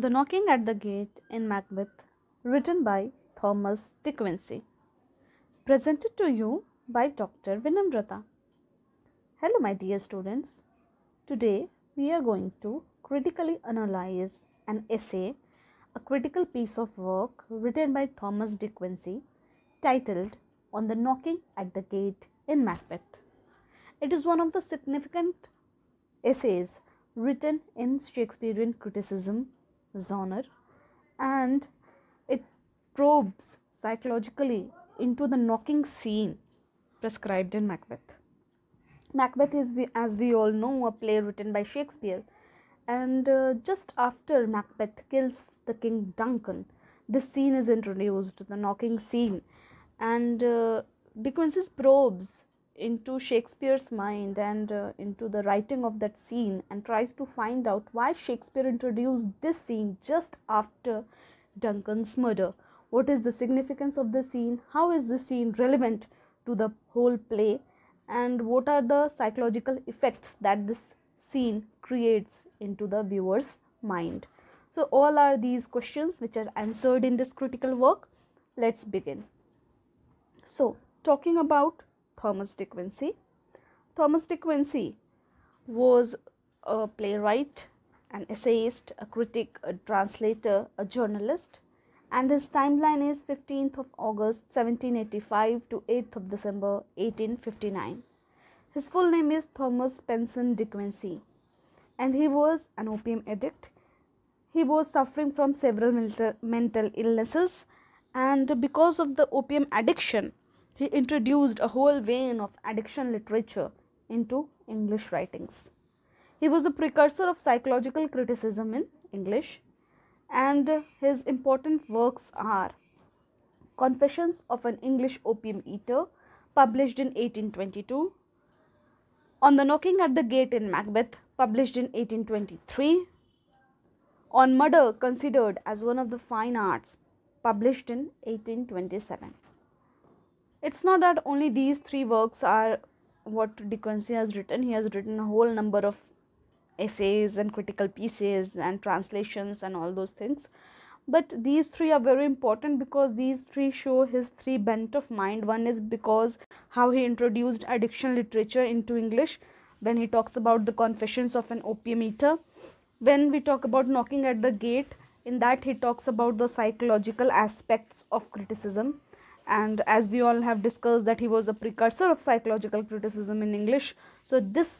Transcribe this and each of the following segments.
The Knocking at the Gate in Macbeth, written by Thomas De Quincey. Presented to you by Dr. Vinamrata. Hello, my dear students. Today we are going to critically analyze an essay, a critical piece of work written by Thomas De Quincey titled On the Knocking at the Gate in Macbeth. It is one of the significant essays written in Shakespearean criticism Zoner, and it probes psychologically into the knocking scene prescribed in Macbeth. Macbeth is, as we all know, a play written by Shakespeare. And uh, just after Macbeth kills the King Duncan, this scene is introduced, the knocking scene. And uh, Dickens probes into Shakespeare's mind and uh, into the writing of that scene and tries to find out why Shakespeare introduced this scene just after Duncan's murder. What is the significance of the scene? How is the scene relevant to the whole play? And what are the psychological effects that this scene creates into the viewer's mind? So, all are these questions which are answered in this critical work. Let's begin. So, talking about Thomas De Quincey. Thomas De Quincey was a playwright, an essayist, a critic, a translator, a journalist, and his timeline is 15th of August 1785 to 8th of December 1859. His full name is Thomas Benson De Quincey, and he was an opium addict. He was suffering from several mental illnesses, and because of the opium addiction, he introduced a whole vein of addiction literature into English writings. He was a precursor of psychological criticism in English, and his important works are Confessions of an English Opium Eater, published in 1822, On the Knocking at the Gate in Macbeth, published in 1823, On Murder, considered as one of the fine arts, published in 1827 it's not that only these three works are what De Quincey has written. He has written a whole number of essays and critical pieces and translations and all those things. But these three are very important because these three show his three bent of mind. One is because how he introduced addiction literature into English when he talks about the confessions of an opium eater. When we talk about knocking at the gate, in that he talks about the psychological aspects of criticism and as we all have discussed that he was a precursor of psychological criticism in english so this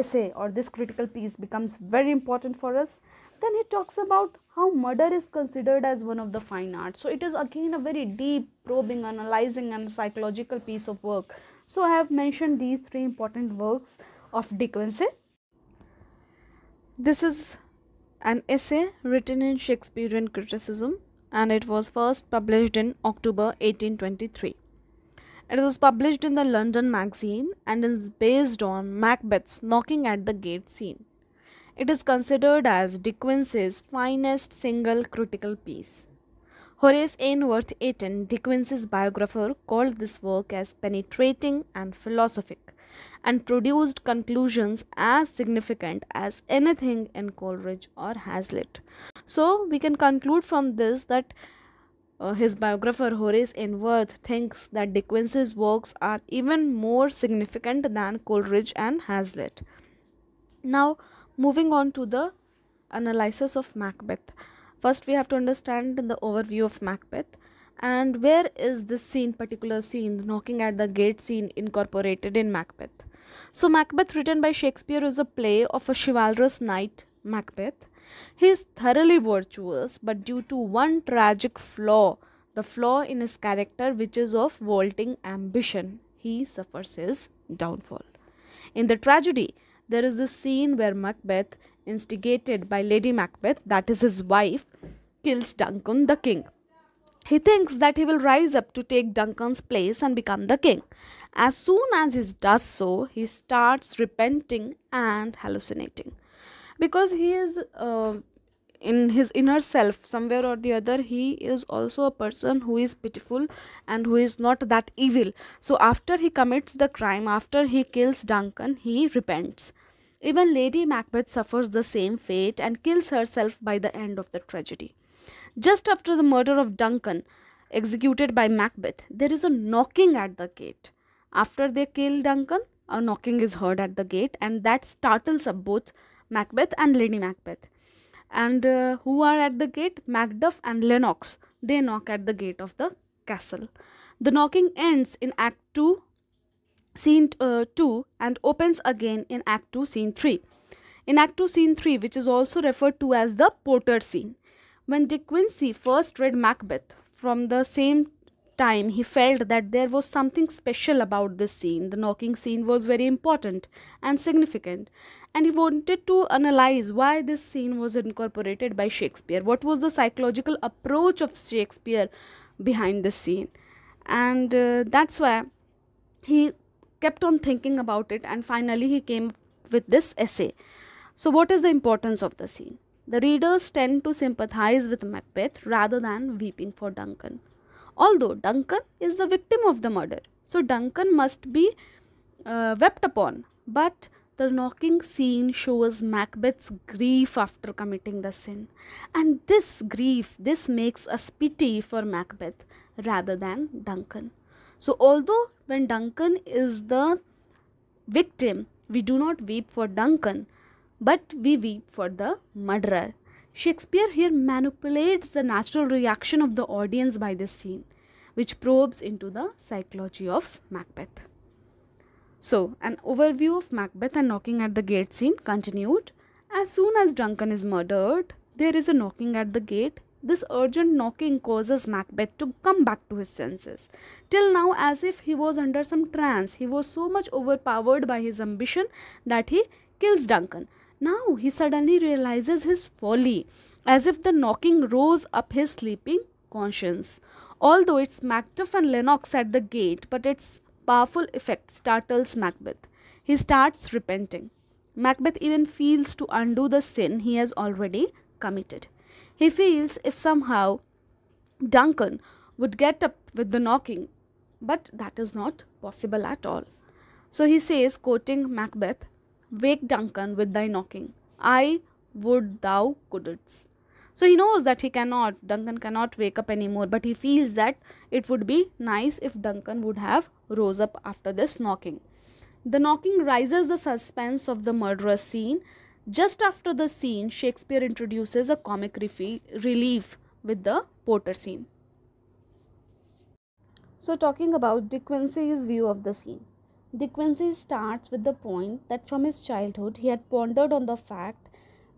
essay or this critical piece becomes very important for us then he talks about how murder is considered as one of the fine arts so it is again a very deep probing analyzing and psychological piece of work so i have mentioned these three important works of de Quincey. this is an essay written in shakespearean criticism and it was first published in October 1823. It was published in the London magazine and is based on Macbeth's knocking at the gate scene. It is considered as Dickens's finest single critical piece. Horace Ainsworth De Dickens's biographer, called this work as penetrating and philosophic and produced conclusions as significant as anything in Coleridge or Hazlitt. So, we can conclude from this that uh, his biographer Horace Inworth thinks that De Quincey's works are even more significant than Coleridge and Hazlitt. Now, moving on to the analysis of Macbeth. First, we have to understand the overview of Macbeth. And where is this scene, particular scene, knocking at the gate scene, incorporated in Macbeth? So, Macbeth, written by Shakespeare, is a play of a chivalrous knight, Macbeth. He is thoroughly virtuous, but due to one tragic flaw, the flaw in his character, which is of vaulting ambition, he suffers his downfall. In the tragedy, there is a scene where Macbeth, instigated by Lady Macbeth, that is his wife, kills Duncan the king. He thinks that he will rise up to take Duncan's place and become the king. As soon as he does so, he starts repenting and hallucinating. Because he is uh, in his inner self, somewhere or the other, he is also a person who is pitiful and who is not that evil. So, after he commits the crime, after he kills Duncan, he repents. Even Lady Macbeth suffers the same fate and kills herself by the end of the tragedy. Just after the murder of Duncan, executed by Macbeth, there is a knocking at the gate. After they kill Duncan, a knocking is heard at the gate, and that startles up both Macbeth and Lady Macbeth. And uh, who are at the gate? Macduff and Lennox. They knock at the gate of the castle. The knocking ends in Act 2, Scene uh, 2, and opens again in Act 2, Scene 3. In Act 2, Scene 3, which is also referred to as the Porter scene. When De Quincey first read Macbeth from the same time he felt that there was something special about this scene. The knocking scene was very important and significant, and he wanted to analyze why this scene was incorporated by Shakespeare. What was the psychological approach of Shakespeare behind this scene? And uh, that's why he kept on thinking about it, and finally, he came with this essay. So, what is the importance of the scene? The readers tend to sympathize with Macbeth rather than weeping for Duncan. Although Duncan is the victim of the murder, so Duncan must be uh, wept upon. But the knocking scene shows Macbeth's grief after committing the sin. And this grief, this makes us pity for Macbeth rather than Duncan. So, although when Duncan is the victim, we do not weep for Duncan, but we weep for the murderer. Shakespeare here manipulates the natural reaction of the audience by this scene, which probes into the psychology of Macbeth. So, an overview of Macbeth and knocking at the gate scene continued. As soon as Duncan is murdered, there is a knocking at the gate. This urgent knocking causes Macbeth to come back to his senses. Till now, as if he was under some trance, he was so much overpowered by his ambition that he kills Duncan. Now he suddenly realizes his folly, as if the knocking rose up his sleeping conscience. Although it's Macduff and Lennox at the gate, but its powerful effect startles Macbeth. He starts repenting. Macbeth even feels to undo the sin he has already committed. He feels if somehow Duncan would get up with the knocking, but that is not possible at all. So he says, quoting Macbeth, Wake Duncan with thy knocking. I would thou couldst. So he knows that he cannot, Duncan cannot wake up anymore, but he feels that it would be nice if Duncan would have rose up after this knocking. The knocking rises the suspense of the murderous scene. Just after the scene, Shakespeare introduces a comic refi- relief with the Porter scene. So, talking about De Quincey's view of the scene. Dickensy starts with the point that from his childhood he had pondered on the fact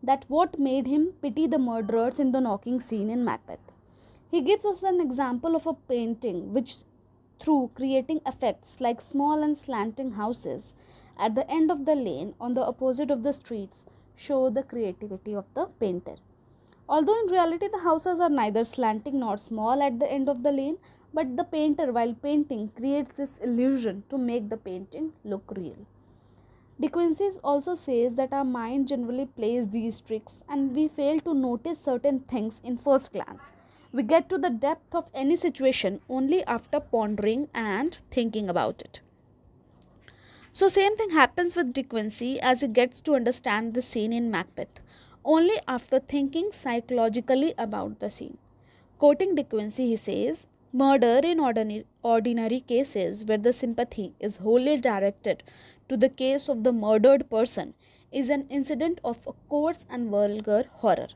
that what made him pity the murderers in the knocking scene in Macbeth. He gives us an example of a painting which, through creating effects like small and slanting houses at the end of the lane on the opposite of the streets, show the creativity of the painter. Although in reality the houses are neither slanting nor small at the end of the lane, but the painter while painting creates this illusion to make the painting look real De Quincey also says that our mind generally plays these tricks and we fail to notice certain things in first glance. We get to the depth of any situation only after pondering and thinking about it. So same thing happens with De Quincey as he gets to understand the scene in Macbeth only after thinking psychologically about the scene. Quoting De Quincey, he says, Murder in ordinary cases where the sympathy is wholly directed to the case of the murdered person is an incident of a coarse and vulgar horror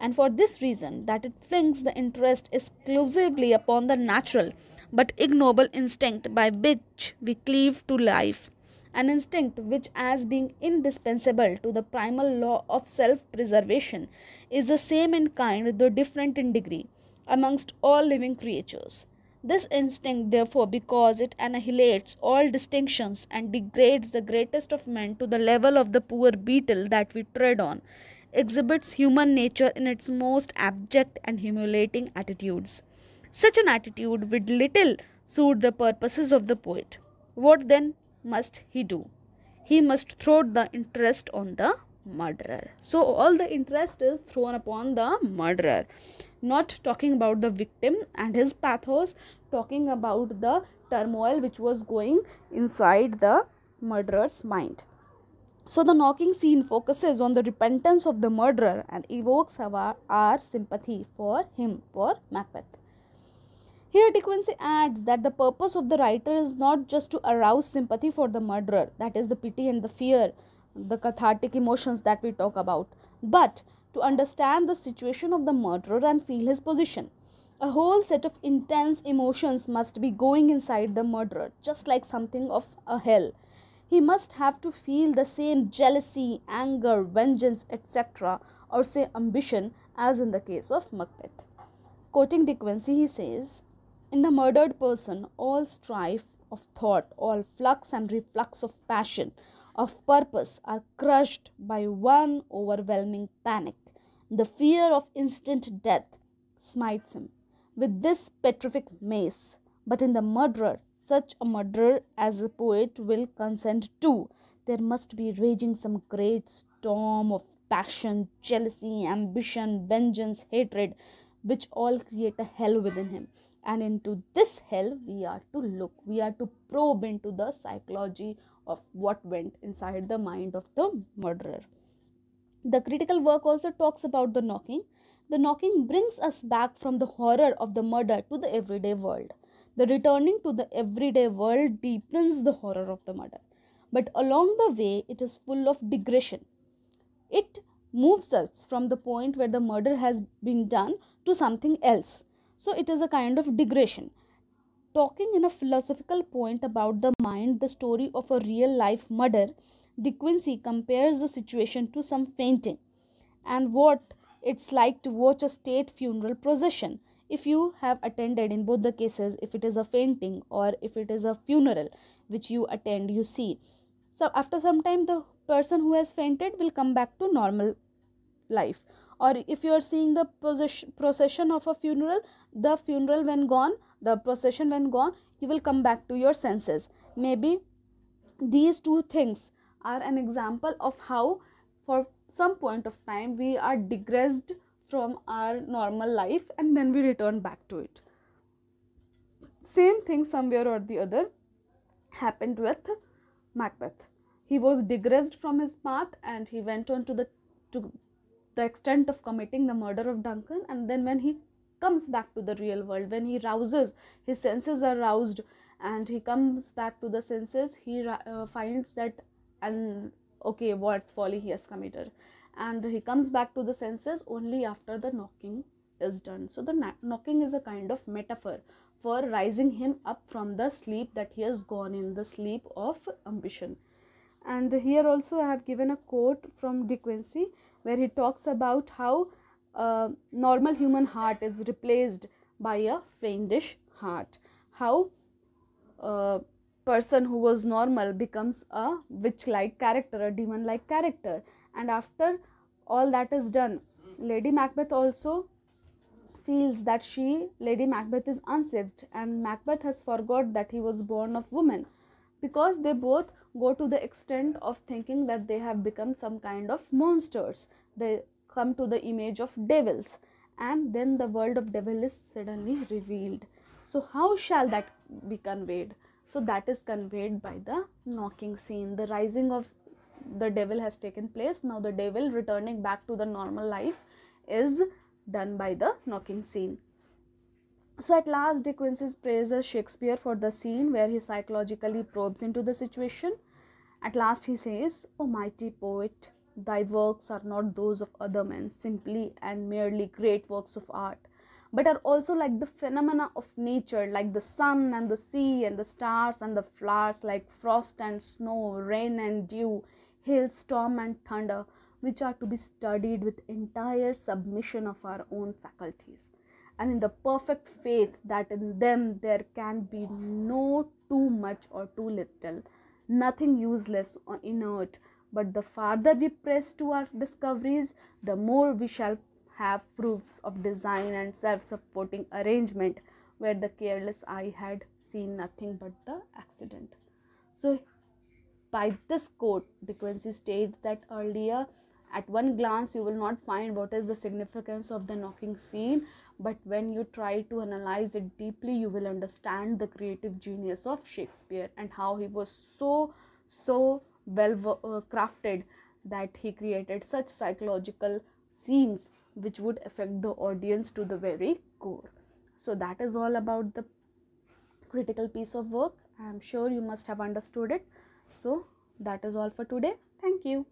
and for this reason that it flings the interest exclusively upon the natural but ignoble instinct by which we cleave to life an instinct which as being indispensable to the primal law of self preservation is the same in kind though different in degree amongst all living creatures. This instinct, therefore, because it annihilates all distinctions and degrades the greatest of men to the level of the poor beetle that we tread on, exhibits human nature in its most abject and humiliating attitudes. Such an attitude would little suit the purposes of the poet. What then must he do? He must throw the interest on the murderer. So, all the interest is thrown upon the murderer not talking about the victim and his pathos talking about the turmoil which was going inside the murderer's mind so the knocking scene focuses on the repentance of the murderer and evokes our, our sympathy for him for macbeth here De Quincey adds that the purpose of the writer is not just to arouse sympathy for the murderer, that is the pity and the fear, the cathartic emotions that we talk about, but to understand the situation of the murderer and feel his position. A whole set of intense emotions must be going inside the murderer, just like something of a hell. He must have to feel the same jealousy, anger, vengeance, etc., or say ambition, as in the case of Macbeth. Quoting De Quincey, he says, In the murdered person, all strife of thought, all flux and reflux of passion, of purpose are crushed by one overwhelming panic. The fear of instant death smites him with this petrific mace. But in the murderer, such a murderer as the poet will consent to, there must be raging some great storm of passion, jealousy, ambition, vengeance, hatred, which all create a hell within him. And into this hell, we are to look, we are to probe into the psychology of what went inside the mind of the murderer. The critical work also talks about the knocking. The knocking brings us back from the horror of the murder to the everyday world. The returning to the everyday world deepens the horror of the murder. But along the way, it is full of digression. It moves us from the point where the murder has been done to something else. So it is a kind of digression. Talking in a philosophical point about the mind, the story of a real life murder De Quincey compares the situation to some fainting and what it's like to watch a state funeral procession. If you have attended in both the cases, if it is a fainting or if it is a funeral which you attend, you see. So, after some time, the person who has fainted will come back to normal life. Or if you are seeing the procession of a funeral, the funeral when gone, the procession when gone, you will come back to your senses. Maybe these two things are an example of how for some point of time we are digressed from our normal life and then we return back to it same thing somewhere or the other happened with macbeth he was digressed from his path and he went on to the to the extent of committing the murder of duncan and then when he comes back to the real world when he rouses his senses are roused and he comes back to the senses he uh, finds that and okay what folly he has committed and he comes back to the senses only after the knocking is done so the na- knocking is a kind of metaphor for rising him up from the sleep that he has gone in the sleep of ambition and here also i have given a quote from de quincey where he talks about how a normal human heart is replaced by a fiendish heart how uh, person who was normal becomes a witch like character, a demon like character. And after all that is done, Lady Macbeth also feels that she, Lady Macbeth, is unsaved, and Macbeth has forgot that he was born of woman because they both go to the extent of thinking that they have become some kind of monsters. They come to the image of devils, and then the world of devil is suddenly revealed. So, how shall that be conveyed? So that is conveyed by the knocking scene. The rising of the devil has taken place. Now the devil returning back to the normal life is done by the knocking scene. So at last, De Quincey praises Shakespeare for the scene where he psychologically probes into the situation. At last, he says, O mighty poet, thy works are not those of other men, simply and merely great works of art but are also like the phenomena of nature like the sun and the sea and the stars and the flowers like frost and snow rain and dew hail storm and thunder which are to be studied with entire submission of our own faculties and in the perfect faith that in them there can be no too much or too little nothing useless or inert but the farther we press to our discoveries the more we shall have proofs of design and self supporting arrangement where the careless eye had seen nothing but the accident. So, by this quote, De Quincey states that earlier at one glance you will not find what is the significance of the knocking scene, but when you try to analyze it deeply, you will understand the creative genius of Shakespeare and how he was so, so well uh, crafted that he created such psychological scenes which would affect the audience to the very core so that is all about the critical piece of work i'm sure you must have understood it so that is all for today thank you